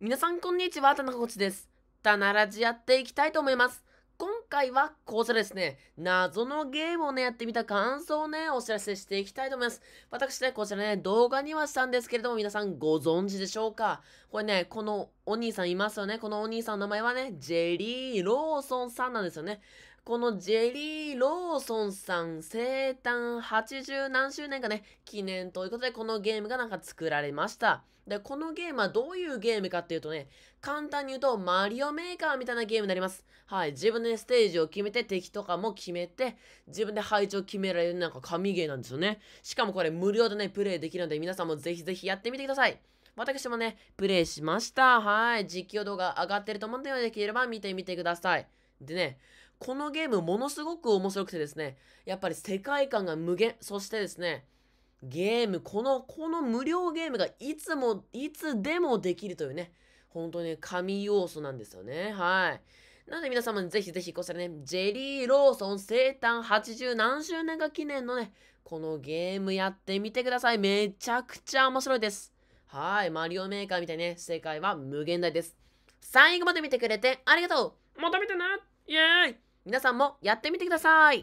皆さんこんにちは、田中コーチです。タナラジやっていきたいと思います。回はこちらですね、謎のゲームをね、やってみた感想をね、お知らせしていきたいと思います。私ね、こちらね、動画にはしたんですけれども、皆さんご存知でしょうかこれね、このお兄さんいますよね。このお兄さんの名前はね、ジェリー・ローソンさんなんですよね。このジェリー・ローソンさん生誕80何周年かね、記念ということでこのゲームがなんか作られました。で、このゲームはどういうゲームかっていうとね、簡単に言うとマリオメーカーみたいなゲームになります。はい、自分で、ね、ステージを決めて敵とかも決めて自分で配置を決められるなんか神ゲーなんですよねしかもこれ無料でねプレイできるので皆さんもぜひぜひやってみてください私もねプレイしましたはい実況動画上がってると思うのでできれば見てみてくださいでねこのゲームものすごく面白くてですねやっぱり世界観が無限そしてですねゲームこのこの無料ゲームがいつもいつでもできるというね本当にね神要素なんですよねはいなので皆様ぜひぜひこちらね、ジェリーローソン生誕80何周年が記念のね、このゲームやってみてください。めちゃくちゃ面白いです。はい、マリオメーカーみたいね、世界は無限大です。最後まで見てくれてありがとうまた見てねイエーイ皆さんもやってみてください